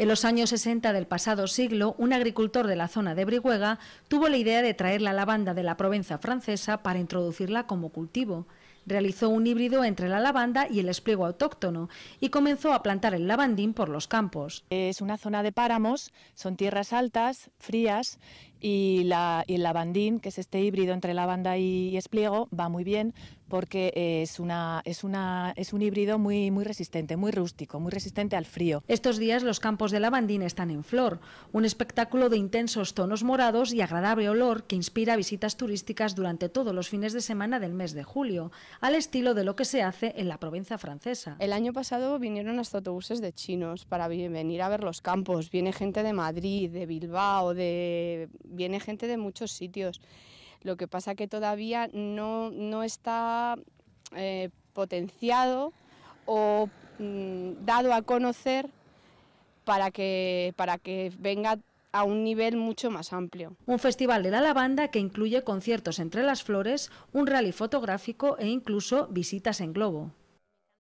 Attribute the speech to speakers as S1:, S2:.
S1: En los años 60 del pasado siglo, un agricultor de la zona de Brihuega tuvo la idea de traer la lavanda de la Provenza francesa para introducirla como cultivo. Realizó un híbrido entre la lavanda y el espliego autóctono y comenzó a plantar el lavandín por los campos.
S2: Es una zona de páramos, son tierras altas, frías y, el lavandín, que es este híbrido entre lavanda y, espliego, va muy bien porque es, una, es, es un híbrido muy, muy resistente, muy rústico, muy resistente al frío. Estos días los campos
S1: de lavandín están en flor, un espectáculo de intensos tonos morados y agradable olor que inspira visitas turísticas durante todos los fines de semana del mes de julio al estilo de lo que se
S3: hace en la provincia francesa. El año pasado vinieron hasta autobuses de chinos para venir a ver los campos. Viene gente de Madrid, de Bilbao, de... viene gente de muchos sitios. Lo que pasa que todavía no, no está eh, potenciado o mm, dado a conocer para que, para que venga a un nivel mucho más amplio. Un festival de la lavanda
S1: que incluye conciertos entre las flores, un rally fotográfico e incluso visitas en globo.